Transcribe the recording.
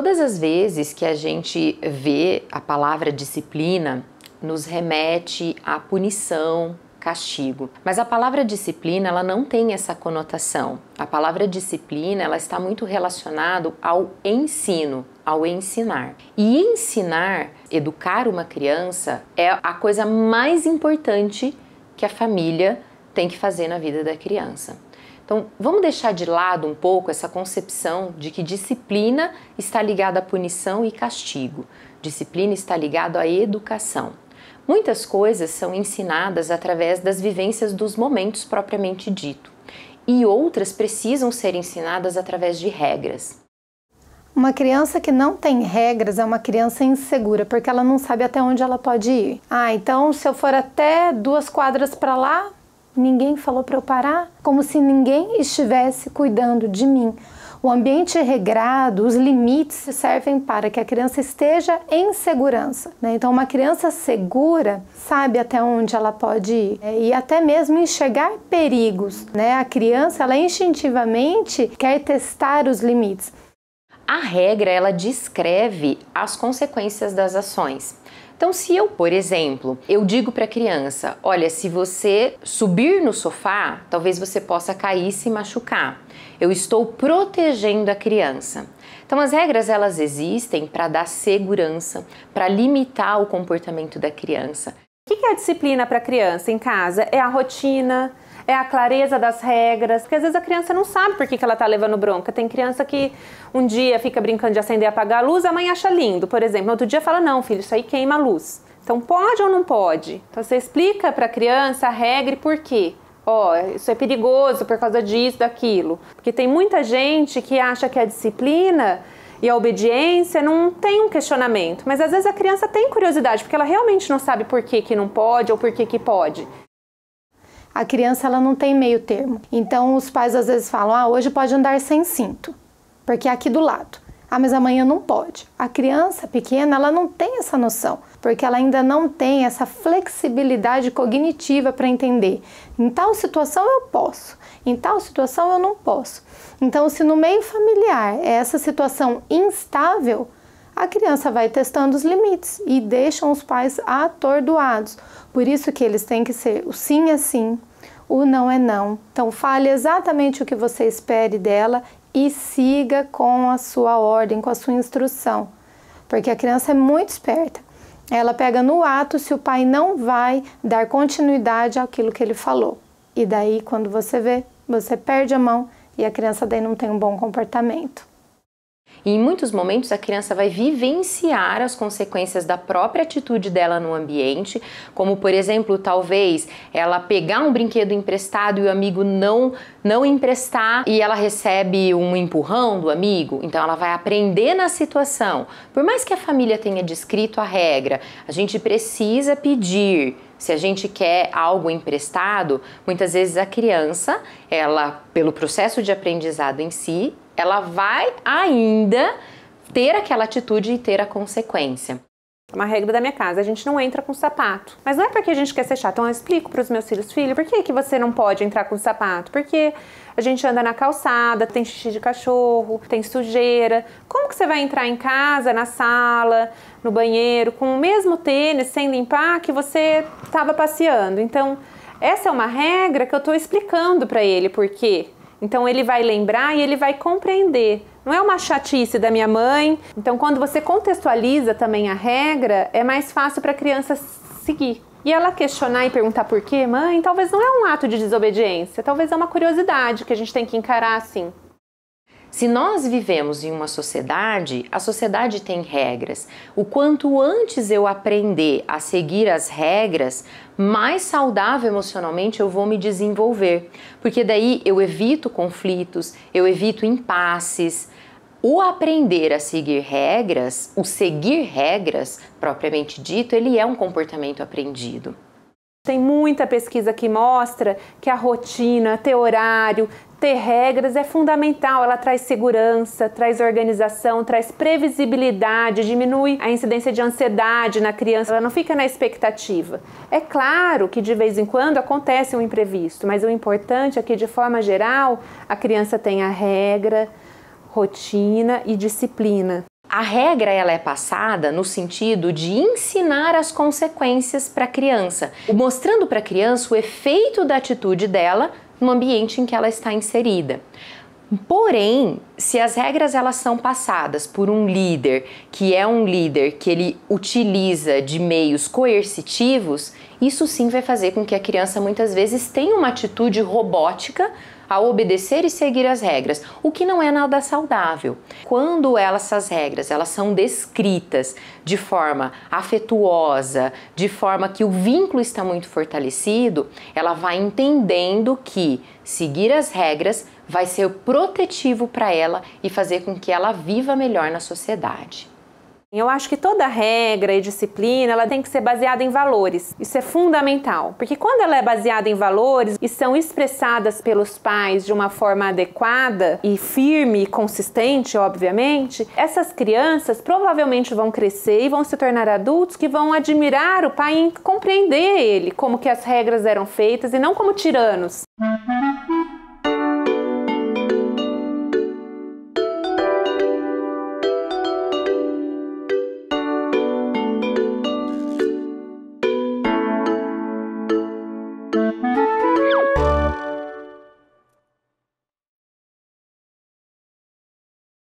Todas as vezes que a gente vê a palavra disciplina, nos remete à punição, castigo. Mas a palavra disciplina, ela não tem essa conotação. A palavra disciplina, ela está muito relacionado ao ensino, ao ensinar. E ensinar, educar uma criança é a coisa mais importante que a família tem que fazer na vida da criança. Então, vamos deixar de lado um pouco essa concepção de que disciplina está ligada à punição e castigo. Disciplina está ligada à educação. Muitas coisas são ensinadas através das vivências dos momentos propriamente dito, e outras precisam ser ensinadas através de regras. Uma criança que não tem regras é uma criança insegura, porque ela não sabe até onde ela pode ir. Ah, então se eu for até duas quadras para lá, ninguém falou para eu parar, como se ninguém estivesse cuidando de mim. O ambiente é regrado, os limites servem para que a criança esteja em segurança. Né? Então, uma criança segura sabe até onde ela pode ir né? e até mesmo enxergar perigos. Né? A criança, ela instintivamente quer testar os limites. A regra, ela descreve as consequências das ações. Então, se eu, por exemplo, eu digo para a criança, olha, se você subir no sofá, talvez você possa cair e se machucar. Eu estou protegendo a criança. Então as regras elas existem para dar segurança, para limitar o comportamento da criança. O que é a disciplina para a criança em casa? É a rotina, é a clareza das regras, porque às vezes a criança não sabe por que, ela está levando bronca. Tem criança que um dia fica brincando de acender e apagar a luz, a mãe acha lindo, por exemplo. No outro dia fala, não, filho, isso aí queima a luz. Então pode ou não pode? Então você explica para a criança a regra e por quê ó, oh, isso é perigoso por causa disso, daquilo. Porque tem muita gente que acha que a disciplina e a obediência não tem um questionamento, mas às vezes a criança tem curiosidade, porque ela realmente não sabe por que, que não pode ou por que, que pode. A criança ela não tem meio termo. Então os pais às vezes falam: "Ah, hoje pode andar sem cinto, porque é aqui do lado". Ah, mas amanhã não pode. A criança pequena, ela não tem essa noção, porque ela ainda não tem essa flexibilidade cognitiva para entender. Em tal situação eu posso, em tal situação eu não posso. Então, se no meio familiar é essa situação instável, a criança vai testando os limites e deixam os pais atordoados. Por isso que eles têm que ser o sim é sim, o não é não. Então fale exatamente o que você espere dela e siga com a sua ordem, com a sua instrução. Porque a criança é muito esperta. Ela pega no ato se o pai não vai dar continuidade àquilo que ele falou. E daí, quando você vê, você perde a mão e a criança daí não tem um bom comportamento. E em muitos momentos a criança vai vivenciar as consequências da própria atitude dela no ambiente, como por exemplo, talvez ela pegar um brinquedo emprestado e o amigo não não emprestar e ela recebe um empurrão do amigo, então ela vai aprender na situação. Por mais que a família tenha descrito a regra, a gente precisa pedir se a gente quer algo emprestado, muitas vezes a criança, ela, pelo processo de aprendizado em si, ela vai ainda ter aquela atitude e ter a consequência. É uma regra da minha casa, a gente não entra com sapato. Mas não é porque a gente quer ser chato. Então eu explico para os meus filhos, filho, por que, que você não pode entrar com sapato? Porque a gente anda na calçada, tem xixi de cachorro, tem sujeira. Como que você vai entrar em casa, na sala, no banheiro, com o mesmo tênis, sem limpar, que você estava passeando? Então, essa é uma regra que eu estou explicando para ele por quê então ele vai lembrar e ele vai compreender. Não é uma chatice da minha mãe. Então quando você contextualiza também a regra, é mais fácil para a criança seguir. E ela questionar e perguntar por quê, mãe, talvez não é um ato de desobediência, talvez é uma curiosidade que a gente tem que encarar assim. Se nós vivemos em uma sociedade, a sociedade tem regras. O quanto antes eu aprender a seguir as regras, mais saudável emocionalmente eu vou me desenvolver, porque daí eu evito conflitos, eu evito impasses. O aprender a seguir regras, o seguir regras, propriamente dito, ele é um comportamento aprendido. Tem muita pesquisa que mostra que a rotina, ter horário, ter regras é fundamental, ela traz segurança, traz organização, traz previsibilidade, diminui a incidência de ansiedade na criança, ela não fica na expectativa. É claro que de vez em quando acontece um imprevisto, mas o importante é que de forma geral a criança tenha regra, rotina e disciplina. A regra ela é passada no sentido de ensinar as consequências para a criança, mostrando para a criança o efeito da atitude dela no ambiente em que ela está inserida. Porém, se as regras elas são passadas por um líder que é um líder que ele utiliza de meios coercitivos, isso sim vai fazer com que a criança muitas vezes tenha uma atitude robótica a obedecer e seguir as regras, o que não é nada saudável. Quando elas, essas regras elas são descritas de forma afetuosa, de forma que o vínculo está muito fortalecido, ela vai entendendo que seguir as regras vai ser protetivo para ela e fazer com que ela viva melhor na sociedade. Eu acho que toda regra e disciplina ela tem que ser baseada em valores. Isso é fundamental, porque quando ela é baseada em valores e são expressadas pelos pais de uma forma adequada e firme e consistente, obviamente, essas crianças provavelmente vão crescer e vão se tornar adultos que vão admirar o pai e compreender ele, como que as regras eram feitas e não como tiranos. Música